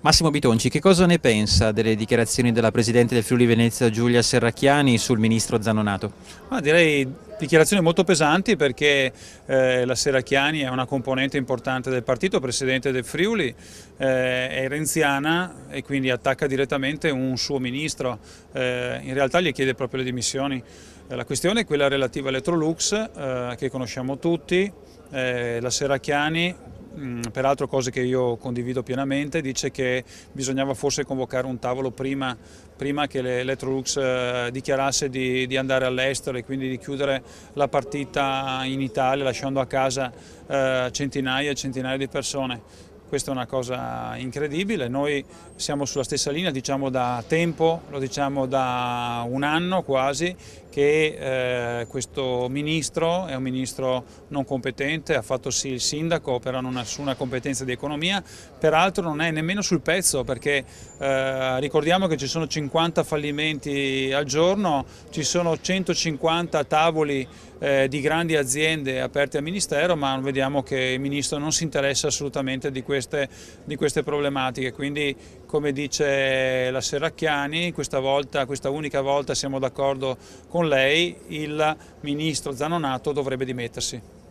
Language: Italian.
Massimo Bitonci, che cosa ne pensa delle dichiarazioni della Presidente del Friuli Venezia Giulia Serracchiani sul Ministro Zanonato? Ma direi dichiarazioni molto pesanti perché eh, la Serracchiani è una componente importante del partito, presidente del Friuli, eh, è renziana e quindi attacca direttamente un suo ministro, eh, in realtà gli chiede proprio le dimissioni. Eh, la questione è quella relativa a Electrolux eh, che conosciamo tutti, eh, la Serracchiani Mm, peraltro cose che io condivido pienamente, dice che bisognava forse convocare un tavolo prima, prima che l'Electrolux eh, dichiarasse di, di andare all'estero e quindi di chiudere la partita in Italia lasciando a casa eh, centinaia e centinaia di persone. Questa è una cosa incredibile, noi siamo sulla stessa linea diciamo da tempo, lo diciamo da un anno quasi, che eh, questo ministro è un ministro non competente, ha fatto sì il sindaco, però non ha nessuna competenza di economia, peraltro non è nemmeno sul pezzo perché eh, ricordiamo che ci sono 50 fallimenti al giorno, ci sono 150 tavoli eh, di grandi aziende aperte al Ministero, ma vediamo che il Ministro non si interessa assolutamente di queste, di queste problematiche, quindi come dice la Serracchiani, questa, volta, questa unica volta siamo d'accordo con lei il ministro Zanonato dovrebbe dimettersi.